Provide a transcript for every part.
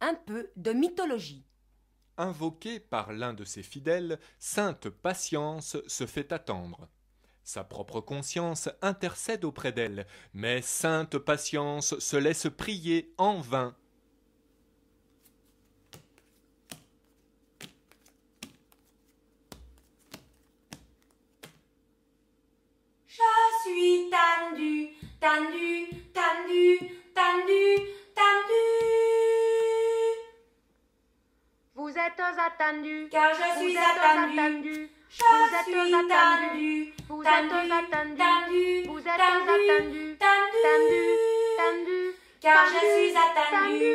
un peu de mythologie. Invoquée par l'un de ses fidèles, sainte patience se fait attendre. Sa propre conscience intercède auprès d'elle, mais sainte patience se laisse prier en vain Vous êtes attendu. car je suis attendu. Je suis attendu. Vous êtes attendu. Vous êtes attendu. Tendu. Car je suis attendu.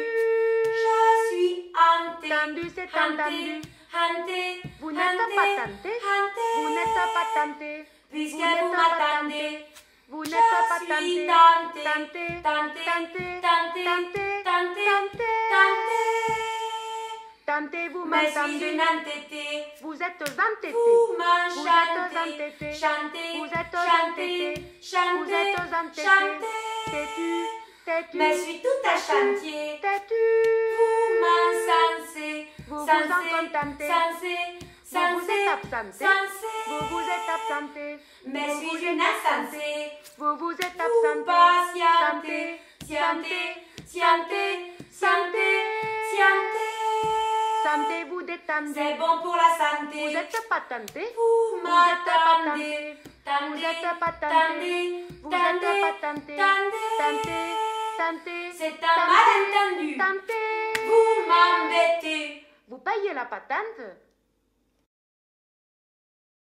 Je suis hanté. attendu, c'est attendu. Hanté. Vous n'êtes pas Vous n'êtes pas tenté. Puisque vous m'attendez. Vous n'êtes pas tenté. Tenté. Tenté. Tenté vous mais une Vous êtes entêtée. Vous m'enchantez. Chantez, vous êtes chantez, vous êtes Mais suis tout à chantier. Vous Vous vous vous êtes absenté. vous vous êtes absenté. Mais suis une Vous vous êtes absenté. Vous patientez, si Tentez, vous détendez. C'est bon pour la santé. Vous n'êtes pas tenté. Vous m'attendez. Vous n'êtes pas tenté. Vous n'êtes pas tenté. tentez, tentez, C'est un malentendu. Vous m'embêtez. Vous payez la patente